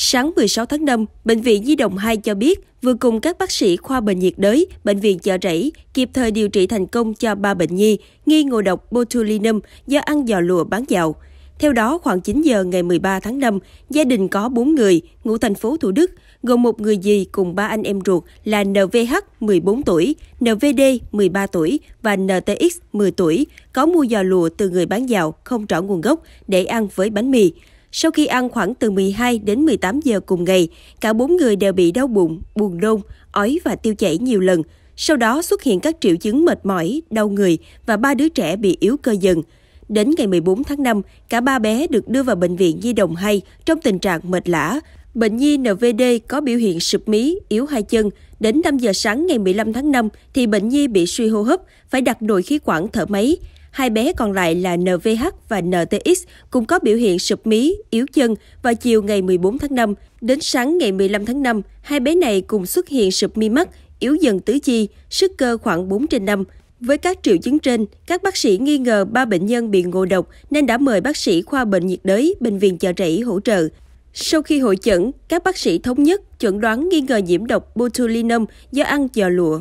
Sáng 16 tháng 5, Bệnh viện Di động 2 cho biết vừa cùng các bác sĩ khoa bệnh nhiệt đới, Bệnh viện chợ rẫy kịp thời điều trị thành công cho 3 bệnh nhi nghi ngộ độc botulinum do ăn giò lùa bán dạo. Theo đó, khoảng 9 giờ ngày 13 tháng 5, gia đình có 4 người, ngụ thành phố Thủ Đức, gồm một người dì cùng ba anh em ruột là NVH 14 tuổi, NVD 13 tuổi và NTX 10 tuổi, có mua giò lùa từ người bán dạo không rõ nguồn gốc để ăn với bánh mì. Sau khi ăn khoảng từ 12 đến 18 giờ cùng ngày, cả bốn người đều bị đau bụng, buồn nôn, ói và tiêu chảy nhiều lần. Sau đó xuất hiện các triệu chứng mệt mỏi, đau người và ba đứa trẻ bị yếu cơ dần. Đến ngày 14 tháng 5, cả ba bé được đưa vào bệnh viện Nhi đồng 2 trong tình trạng mệt lả. Bệnh nhi NVD có biểu hiện sụp mí, yếu hai chân. Đến 5 giờ sáng ngày 15 tháng 5 thì bệnh nhi bị suy hô hấp, phải đặt nội khí quản thở máy. Hai bé còn lại là NVH và NTX cũng có biểu hiện sụp mí, yếu chân vào chiều ngày 14 tháng 5. Đến sáng ngày 15 tháng 5, hai bé này cùng xuất hiện sụp mi mắt, yếu dần tứ chi, sức cơ khoảng 4 trên 5. Với các triệu chứng trên, các bác sĩ nghi ngờ ba bệnh nhân bị ngộ độc nên đã mời bác sĩ khoa bệnh nhiệt đới, bệnh viện chợ rẫy hỗ trợ. Sau khi hội chẩn, các bác sĩ thống nhất chẩn đoán nghi ngờ nhiễm độc botulinum do ăn giò lụa.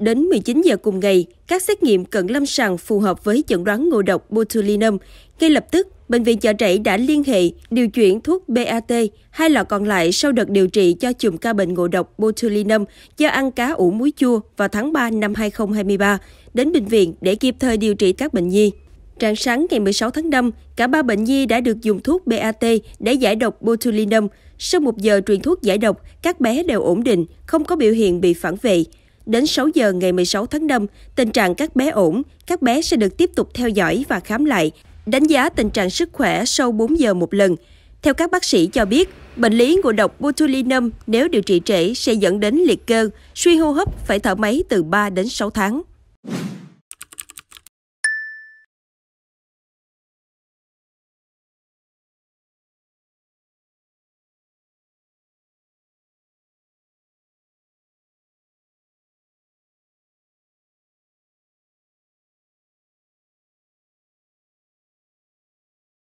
Đến 19 giờ cùng ngày, các xét nghiệm cận lâm sàng phù hợp với chẩn đoán ngộ độc botulinum. Ngay lập tức, Bệnh viện Chợ Rẫy đã liên hệ điều chuyển thuốc BAT, hai lọ còn lại sau đợt điều trị cho chùm ca bệnh ngộ độc botulinum do ăn cá ủ muối chua vào tháng 3 năm 2023, đến bệnh viện để kịp thời điều trị các bệnh nhi. Trạng sáng ngày 16 tháng 5, cả ba bệnh nhi đã được dùng thuốc BAT để giải độc botulinum. Sau một giờ truyền thuốc giải độc, các bé đều ổn định, không có biểu hiện bị phản vệ. Đến 6 giờ ngày 16 tháng 5, tình trạng các bé ổn, các bé sẽ được tiếp tục theo dõi và khám lại, đánh giá tình trạng sức khỏe sau 4 giờ một lần. Theo các bác sĩ cho biết, bệnh lý ngộ độc botulinum nếu điều trị trễ sẽ dẫn đến liệt cơ, suy hô hấp phải thở máy từ 3 đến 6 tháng.